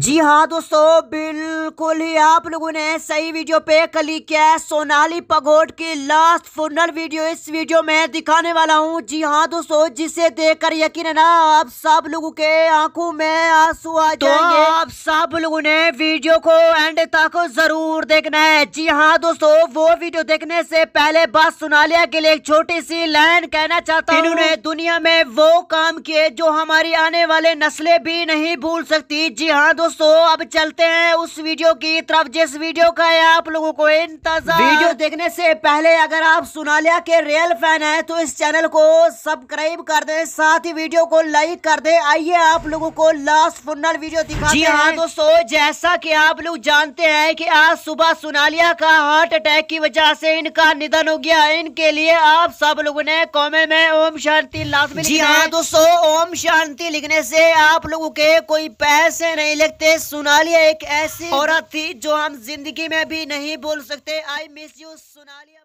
जी हाँ दोस्तों बिल्कुल ही आप लोगों ने सही वीडियो पे क्लिक किया है सोनाली पगोट की लास्ट फुनल वीडियो इस वीडियो में दिखाने वाला हूँ जी हाँ दोस्तों जिसे देखकर यकीन है ना आप सब लोगों के आंखों में आंसू आ तो जाएंगे तो आप सब लोगों ने वीडियो को एंड तक जरूर देखना है जी हाँ दोस्तों वो वीडियो देखने से पहले बस सोनालिया के लिए एक छोटी सी लाइन कहना चाहता हूँ इन्होंने दुनिया में वो काम किए जो हमारी आने वाले नस्लें भी नहीं भूल सकती जी हाँ दोस्तों अब चलते हैं उस वीडियो की तरफ जिस वीडियो का है आप लोगों को इंतजार वीडियो देखने से पहले अगर आप सोनालिया के रियल फैन हैं तो इस चैनल को सब्सक्राइब कर दें साथ ही वीडियो को लाइक कर दें आइए आप लोगों को लास्ट फुनल वीडियो दिखाते जी हाँ दोस्तों जैसा की आप लोग जानते हैं की आज सुबह सोनालिया का हार्ट अटैक की वजह से इनका निधन हो गया इनके लिए आप सब लोगों ने कॉमेंट में ओम शांति लाजमी जी हाँ दोस्तों ओम शांति लिखने से आप लोगों के कोई पैसे नहीं लगते देखते हैं सोनालिया एक ऐसी औरत थी जो हम जिंदगी में भी नहीं बोल सकते आई मिस यू सोनालिया